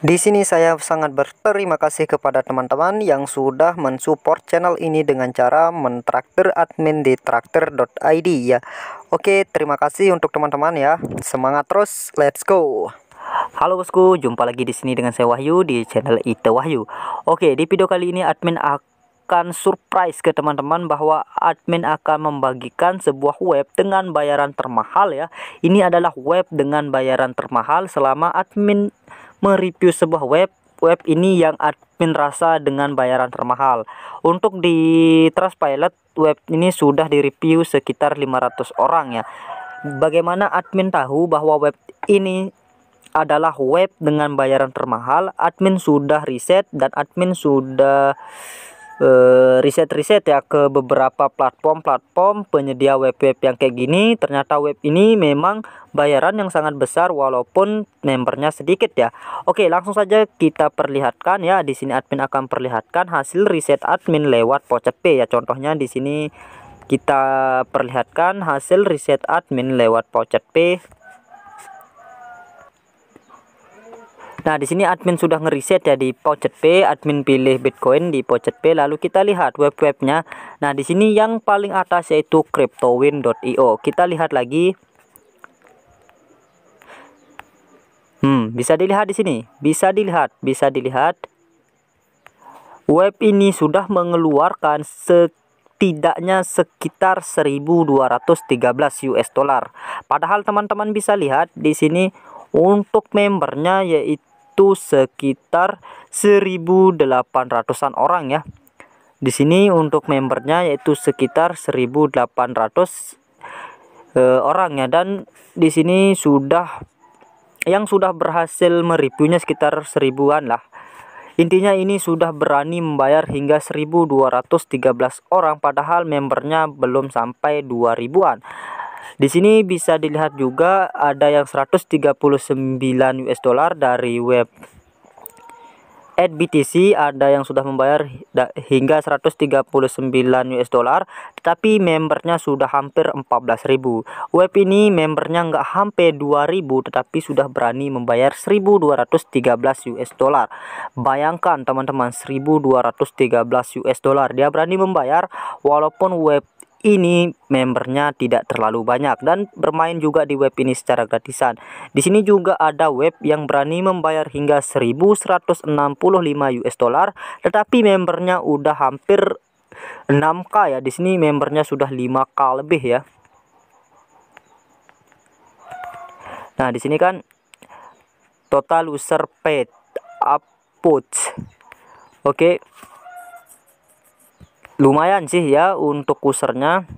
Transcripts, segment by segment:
Di sini saya sangat berterima kasih kepada teman-teman yang sudah mensupport channel ini dengan cara mentraktir admin di traktir.id ya. Oke, terima kasih untuk teman-teman ya. Semangat terus, let's go. Halo bosku, jumpa lagi di sini dengan saya Wahyu di channel Ite Wahyu. Oke, di video kali ini admin akan akan surprise ke teman-teman bahwa admin akan membagikan sebuah web dengan bayaran termahal ya. Ini adalah web dengan bayaran termahal selama admin mereview sebuah web web ini yang admin rasa dengan bayaran termahal. Untuk di Trustpilot web ini sudah direview sekitar 500 orang ya. Bagaimana admin tahu bahwa web ini adalah web dengan bayaran termahal? Admin sudah riset dan admin sudah Eh, riset-riset ya ke beberapa platform-platform penyedia web-web yang kayak gini ternyata web ini memang bayaran yang sangat besar walaupun membernya sedikit ya. Oke, langsung saja kita perlihatkan ya di sini admin akan perlihatkan hasil riset admin lewat pocep ya. Contohnya di sini kita perlihatkan hasil riset admin lewat pocep Nah, di sini admin sudah ngeriset ya di Pocket p admin pilih Bitcoin di Pocket p lalu kita lihat web-webnya. Nah, di sini yang paling atas yaitu cryptowin.io. Kita lihat lagi. Hmm, bisa dilihat di sini. Bisa dilihat, bisa dilihat. Web ini sudah mengeluarkan setidaknya sekitar 1213 US dollar. Padahal teman-teman bisa lihat di sini untuk membernya yaitu itu sekitar 1.800-an orang ya. Di sini untuk membernya yaitu sekitar 1.800 e, orang ya dan di sini sudah yang sudah berhasil mereviewnya sekitar seribuan lah. Intinya ini sudah berani membayar hingga 1213 orang padahal membernya belum sampai 2000-an. Di sini bisa dilihat juga ada yang 139 US dollar dari web at BTC ada yang sudah membayar hingga 139 US dollar tapi membernya sudah hampir 14.000 web ini membernya nggak hampir 2.000 tetapi sudah berani membayar 1.213 US dollar bayangkan teman-teman 1.213 US dollar dia berani membayar walaupun web ini membernya tidak terlalu banyak dan bermain juga di web ini secara gratisan. Di sini juga ada web yang berani membayar hingga 1165 US dollar tetapi membernya udah hampir 6k ya. Di sini membernya sudah 5k lebih ya. Nah, di sini kan total user paid upvotes. Oke. Okay lumayan sih ya untuk kusernya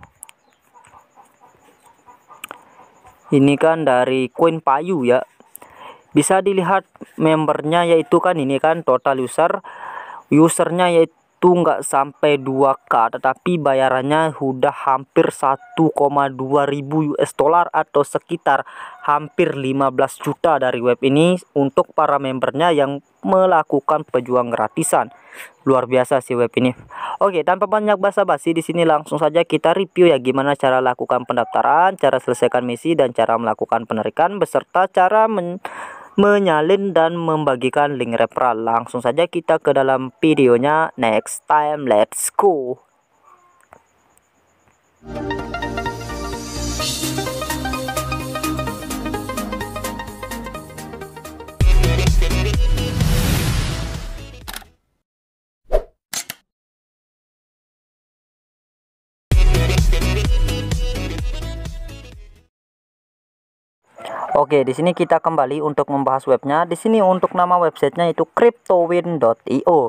ini kan dari Queen payu ya bisa dilihat membernya yaitu kan ini kan total user usernya yaitu nggak sampai 2k tetapi bayarannya sudah hampir 1,2 ribu US dollar atau sekitar hampir 15 juta dari web ini untuk para membernya yang melakukan pejuang gratisan luar biasa sih web ini. Oke, tanpa banyak basa-basi di sini langsung saja kita review ya gimana cara lakukan pendaftaran, cara selesaikan misi dan cara melakukan penarikan beserta cara men menyalin dan membagikan link referral. Langsung saja kita ke dalam videonya. Next time, let's go. Oke, di sini kita kembali untuk membahas webnya. Di sini untuk nama websitenya itu cryptowin.io.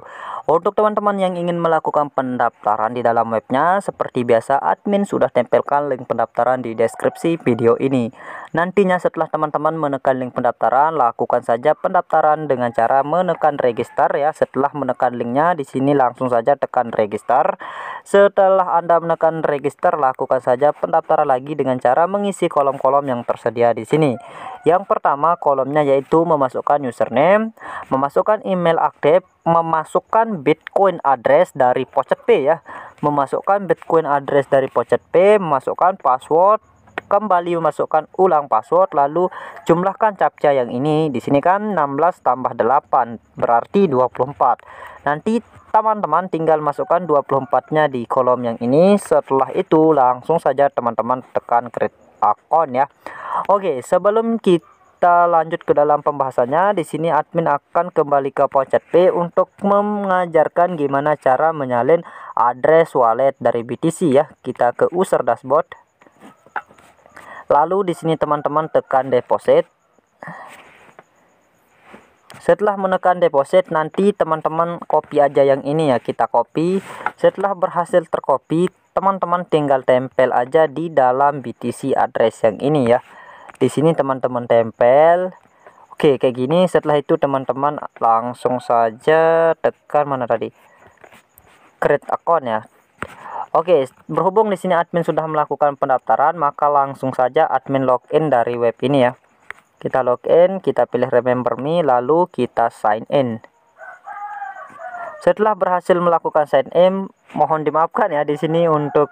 Untuk teman-teman yang ingin melakukan pendaftaran di dalam webnya, seperti biasa admin sudah tempelkan link pendaftaran di deskripsi video ini. Nantinya setelah teman-teman menekan link pendaftaran, lakukan saja pendaftaran dengan cara menekan register ya. Setelah menekan linknya, di sini langsung saja tekan register. Setelah Anda menekan register, lakukan saja pendaftaran lagi dengan cara mengisi kolom-kolom yang tersedia di sini. Yang pertama kolomnya yaitu memasukkan username, memasukkan email aktif, memasukkan Bitcoin address dari Pocket P ya, memasukkan Bitcoin address dari Pocket P, memasukkan password, kembali memasukkan ulang password lalu jumlahkan captcha yang ini di sini kan 16 tambah 8 berarti 24 nanti teman-teman tinggal masukkan 24 nya di kolom yang ini setelah itu langsung saja teman-teman tekan create akun ya. Oke, sebelum kita lanjut ke dalam pembahasannya, di sini admin akan kembali ke Pocet P untuk mengajarkan gimana cara menyalin address wallet dari BTC ya. Kita ke user dashboard. Lalu di sini teman-teman tekan deposit setelah menekan deposit nanti teman-teman copy aja yang ini ya kita copy setelah berhasil tercopy teman-teman tinggal tempel aja di dalam BTC address yang ini ya di sini teman-teman tempel Oke kayak gini setelah itu teman-teman langsung saja tekan mana tadi create account ya Oke, berhubung di sini admin sudah melakukan pendaftaran, maka langsung saja admin login dari web ini ya kita login kita pilih remember me lalu kita sign in setelah berhasil melakukan sign in mohon dimaafkan ya di sini untuk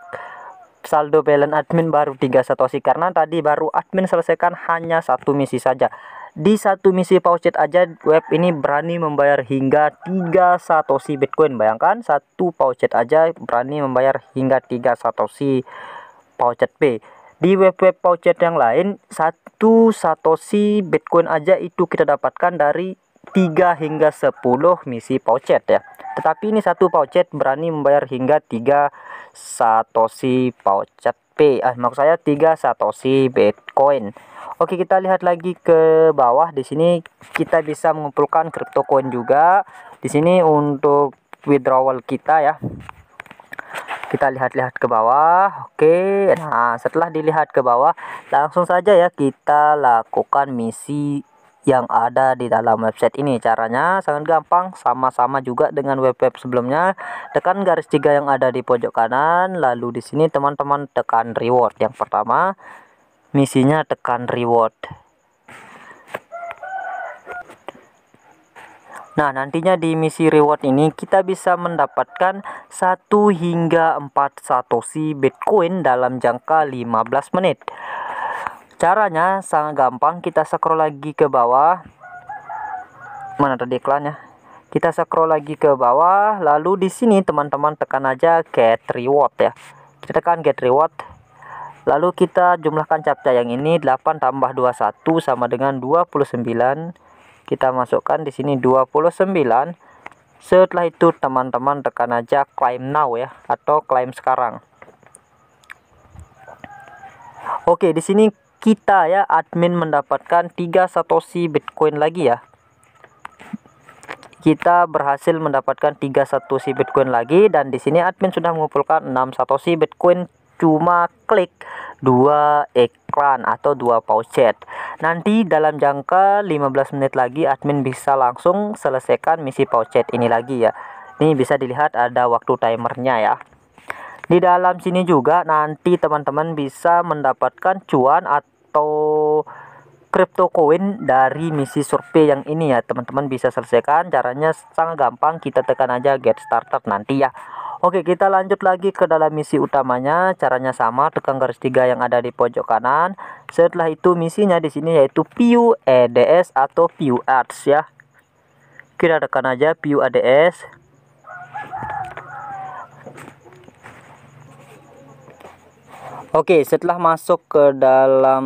saldo balance admin baru 3 satoshi karena tadi baru admin selesaikan hanya satu misi saja di satu misi pouchet aja web ini berani membayar hingga 3 satoshi bitcoin bayangkan satu pouchet aja berani membayar hingga 3 satoshi pouchet B di web-web voucher yang lain satu satoshi bitcoin aja itu kita dapatkan dari 3 hingga 10 misi voucher ya tetapi ini satu voucher berani membayar hingga 3 satoshi voucher P ah maksud saya 3 satoshi bitcoin Oke kita lihat lagi ke bawah di sini kita bisa mengumpulkan crypto coin juga di sini untuk withdrawal kita ya kita lihat-lihat ke bawah oke nah setelah dilihat ke bawah langsung saja ya kita lakukan misi yang ada di dalam website ini caranya sangat gampang sama-sama juga dengan web-web sebelumnya tekan garis tiga yang ada di pojok kanan lalu di sini teman-teman tekan reward yang pertama misinya tekan reward Nah, nantinya di misi reward ini kita bisa mendapatkan 1 hingga 4 satoshi Bitcoin dalam jangka 15 menit. Caranya sangat gampang, kita scroll lagi ke bawah. Mana tadi iklannya? Kita scroll lagi ke bawah, lalu di sini teman-teman tekan aja get reward ya. Kita tekan get reward. Lalu kita jumlahkan captcha yang ini 8 tambah 21 sama dengan 29 kita masukkan di sini 29 setelah itu teman-teman tekan aja claim now ya atau claim sekarang Oke di sini kita ya admin mendapatkan 3 satoshi bitcoin lagi ya kita berhasil mendapatkan 3 satoshi bitcoin lagi dan di sini admin sudah mengumpulkan 6 satoshi bitcoin cuma klik dua iklan atau dua pouchet. Nanti dalam jangka 15 menit lagi admin bisa langsung selesaikan misi pouchet ini lagi ya. Ini bisa dilihat ada waktu timernya ya. Di dalam sini juga nanti teman-teman bisa mendapatkan cuan atau crypto coin dari misi survei yang ini ya teman-teman bisa selesaikan caranya sangat gampang kita tekan aja get started nanti ya Oke kita lanjut lagi ke dalam misi utamanya caranya sama tekan garis tiga yang ada di pojok kanan setelah itu misinya di sini yaitu PU EDS atau PU Arts ya kita tekan aja PU ADS Oke setelah masuk ke dalam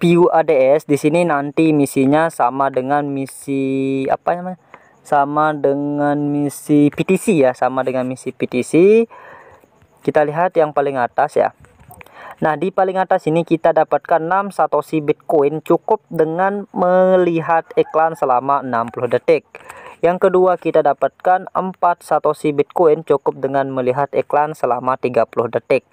PU ADS di sini nanti misinya sama dengan misi apa namanya sama dengan misi PTC ya sama dengan misi PTC kita lihat yang paling atas ya Nah di paling atas ini kita dapatkan 6 satoshi bitcoin cukup dengan melihat iklan selama 60 detik Yang kedua kita dapatkan 4 satoshi bitcoin cukup dengan melihat iklan selama 30 detik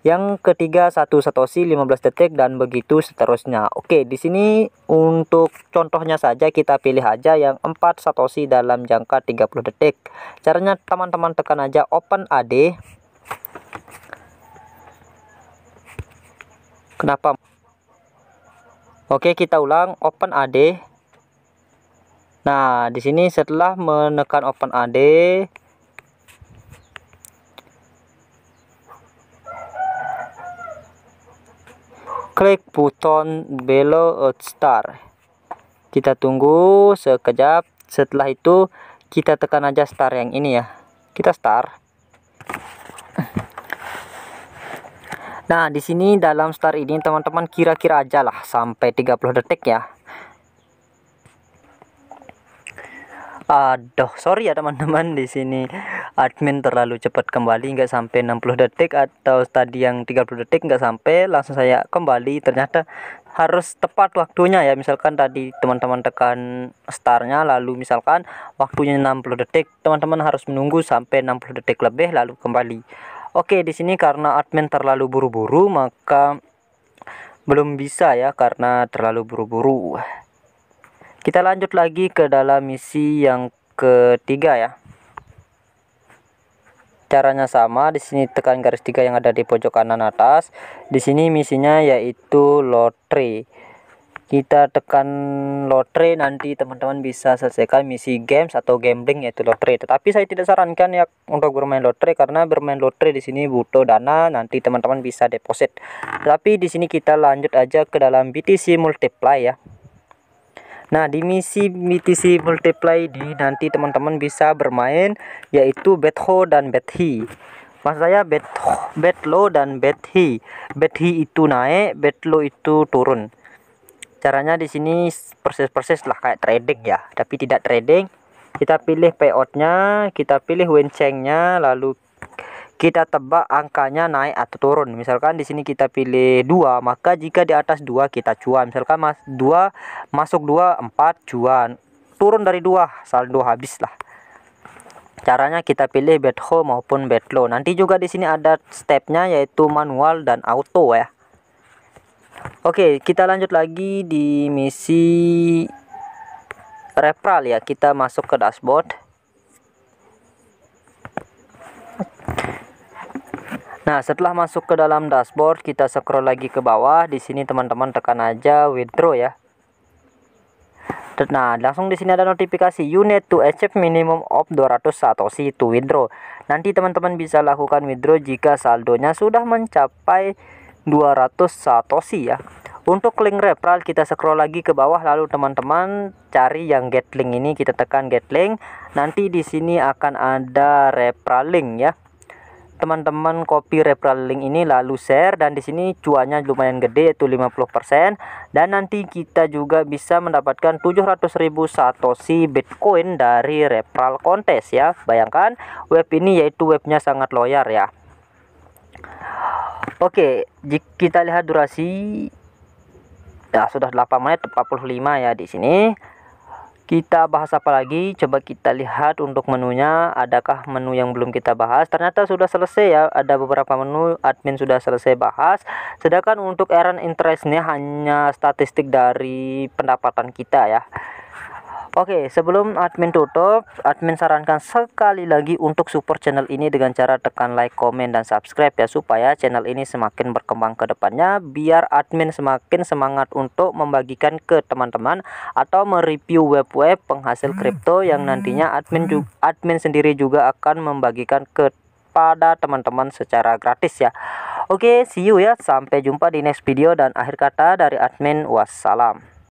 yang ketiga satu satoshi 15 detik dan begitu seterusnya. Oke, di sini untuk contohnya saja kita pilih aja yang 4 satoshi dalam jangka 30 detik. Caranya teman-teman tekan aja open AD. Kenapa? Oke, kita ulang open AD. Nah, di sini setelah menekan open AD klik buton below eh, star. kita tunggu sekejap setelah itu kita tekan aja start yang ini ya kita start nah di sini dalam start ini teman-teman kira-kira aja lah sampai 30 detik ya aduh sorry ya teman-teman di sini admin terlalu cepat kembali nggak sampai 60 detik atau tadi yang 30 detik nggak sampai langsung saya kembali ternyata harus tepat waktunya ya misalkan tadi teman-teman tekan startnya lalu misalkan waktunya 60 detik teman-teman harus menunggu sampai 60 detik lebih lalu kembali Oke di sini karena admin terlalu buru-buru maka belum bisa ya karena terlalu buru-buru kita lanjut lagi ke dalam misi yang ketiga ya caranya sama di sini tekan garis tiga yang ada di pojok kanan atas di sini misinya yaitu lotre kita tekan lotre nanti teman-teman bisa selesaikan misi games atau gambling yaitu lotre tetapi saya tidak sarankan ya untuk bermain lotre karena bermain lotre di sini butuh dana nanti teman-teman bisa deposit tapi di sini kita lanjut aja ke dalam BTC multiply ya Nah, di misi mitisi multiply di nanti teman-teman bisa bermain yaitu bet Betho dan Bethi. Maksud saya bet, bet low dan bet hi. Bet hi itu naik, bet low itu turun. Caranya di sini proses-proses lah kayak trading ya, tapi tidak trading. Kita pilih payoutnya, kita pilih wencengnya, lalu kita tebak angkanya naik atau turun. Misalkan di sini kita pilih dua maka jika di atas dua kita cuan. Misalkan mas dua masuk 2 4 cuan. Turun dari dua saldo habis lah Caranya kita pilih bet home maupun bet low. Nanti juga di sini ada stepnya yaitu manual dan auto ya. Oke, kita lanjut lagi di misi referral ya. Kita masuk ke dashboard. Nah, setelah masuk ke dalam dashboard, kita scroll lagi ke bawah. Di sini teman-teman tekan aja withdraw ya. Nah, langsung di sini ada notifikasi you need to accept minimum of 200 satoshi to withdraw. Nanti teman-teman bisa lakukan withdraw jika saldonya sudah mencapai 200 satoshi ya. Untuk link referral kita scroll lagi ke bawah lalu teman-teman cari yang get link ini kita tekan get link. Nanti di sini akan ada referral link ya teman-teman copy referral link ini lalu share dan di sini cuannya lumayan gede yaitu 50% dan nanti kita juga bisa mendapatkan 700.000 satoshi Bitcoin dari referral contest ya. Bayangkan web ini yaitu webnya sangat loyal ya. Oke, jika kita lihat durasi ya sudah 8 menit 45 ya di sini kita bahas apa lagi coba kita lihat untuk menunya adakah menu yang belum kita bahas ternyata sudah selesai ya ada beberapa menu admin sudah selesai bahas sedangkan untuk earn interestnya hanya statistik dari pendapatan kita ya Oke, sebelum admin tutup, admin sarankan sekali lagi untuk support channel ini dengan cara tekan like, komen, dan subscribe ya supaya channel ini semakin berkembang ke depannya biar admin semakin semangat untuk membagikan ke teman-teman atau mereview web-web penghasil kripto yang nantinya admin juga, admin sendiri juga akan membagikan kepada teman-teman secara gratis ya. Oke, see you ya. Sampai jumpa di next video dan akhir kata dari admin wassalam.